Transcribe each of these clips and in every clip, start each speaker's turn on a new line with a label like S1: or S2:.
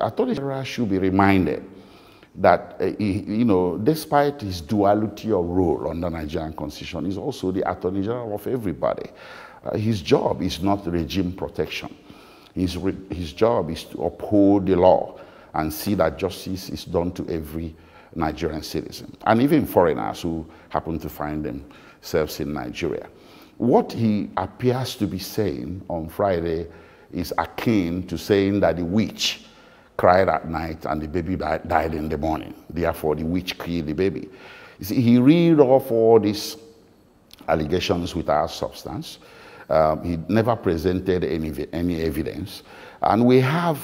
S1: Attorney General should be reminded that, uh, he, you know, despite his duality of role under Nigerian constitution, he's also the Attorney General of everybody. Uh, his job is not regime protection. His, re his job is to uphold the law and see that justice is done to every Nigerian citizen, and even foreigners who happen to find themselves in Nigeria. What he appears to be saying on Friday is akin to saying that the witch cried at night and the baby died in the morning. Therefore, the witch killed the baby. See, he read off all these allegations without substance. Um, he never presented any, any evidence. And we have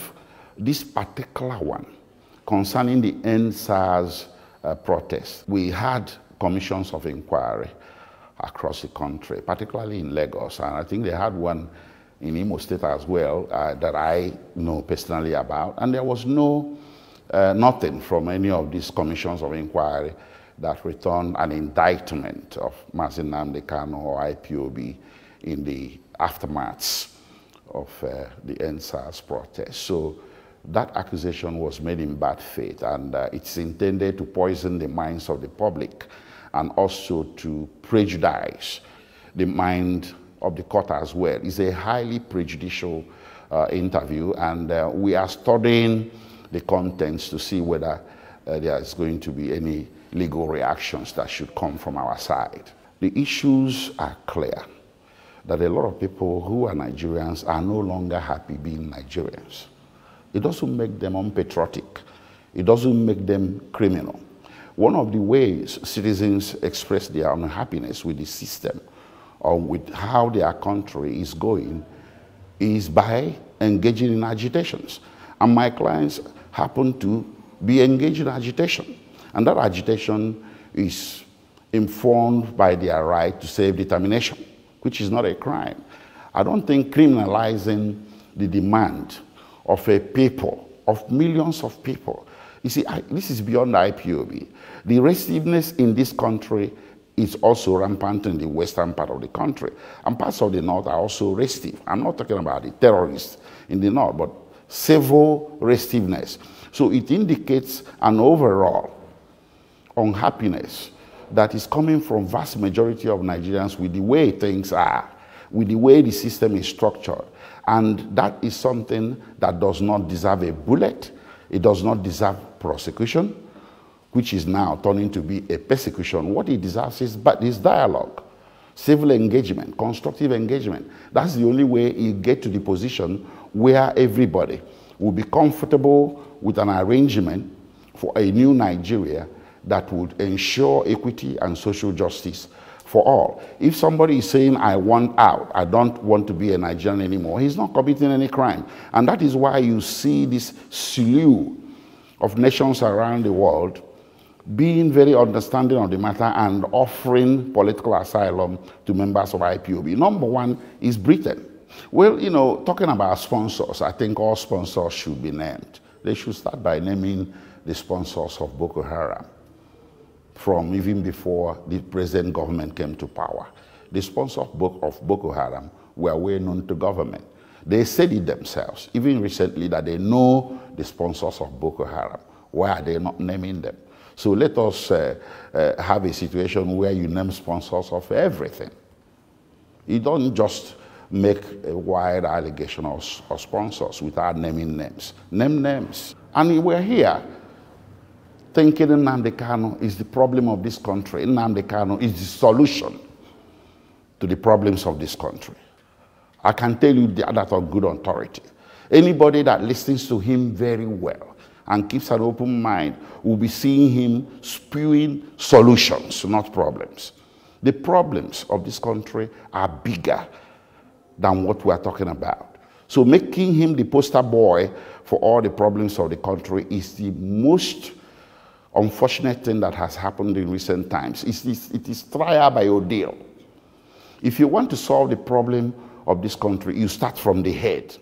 S1: this particular one concerning the NSAS uh, protest. We had commissions of inquiry across the country, particularly in Lagos, and I think they had one in Imo State as well uh, that I know personally about. And there was no, uh, nothing from any of these commissions of inquiry that returned an indictment of Mazin Namdekano or IPOB in the aftermath of uh, the NSAS protest. So that accusation was made in bad faith and uh, it's intended to poison the minds of the public and also to prejudice the mind of the court as well. It's a highly prejudicial uh, interview, and uh, we are studying the contents to see whether uh, there is going to be any legal reactions that should come from our side. The issues are clear that a lot of people who are Nigerians are no longer happy being Nigerians. It doesn't make them unpatriotic. It doesn't make them criminal. One of the ways citizens express their unhappiness with the system or with how their country is going is by engaging in agitations. And my clients happen to be engaged in agitation. And that agitation is informed by their right to self-determination, which is not a crime. I don't think criminalizing the demand of a people, of millions of people, you see, I, this is beyond IPOB. The restiveness in this country it's also rampant in the western part of the country. And parts of the north are also restive. I'm not talking about the terrorists in the north, but civil restiveness. So it indicates an overall unhappiness that is coming from vast majority of Nigerians with the way things are, with the way the system is structured. And that is something that does not deserve a bullet. It does not deserve prosecution which is now turning to be a persecution, what he desires is but this dialogue, civil engagement, constructive engagement. That's the only way you get to the position where everybody will be comfortable with an arrangement for a new Nigeria that would ensure equity and social justice for all. If somebody is saying, I want out, I don't want to be a Nigerian anymore, he's not committing any crime. And that is why you see this slew of nations around the world being very understanding of the matter and offering political asylum to members of IPOB. Number one is Britain. Well, you know, talking about sponsors, I think all sponsors should be named. They should start by naming the sponsors of Boko Haram from even before the present government came to power. The sponsors of Boko Haram were well known to government. They said it themselves, even recently, that they know the sponsors of Boko Haram. Why are they not naming them? So let us uh, uh, have a situation where you name sponsors of everything. You don't just make a wide allegation of, of sponsors without naming names. Name names. And we're here thinking Nnamdi Kano is the problem of this country. Nnamdi Kano is the solution to the problems of this country. I can tell you that on good authority. Anybody that listens to him very well and keeps an open mind, we'll be seeing him spewing solutions, not problems. The problems of this country are bigger than what we are talking about. So making him the poster boy for all the problems of the country is the most unfortunate thing that has happened in recent times. It is, it is trial by ordeal. If you want to solve the problem of this country, you start from the head.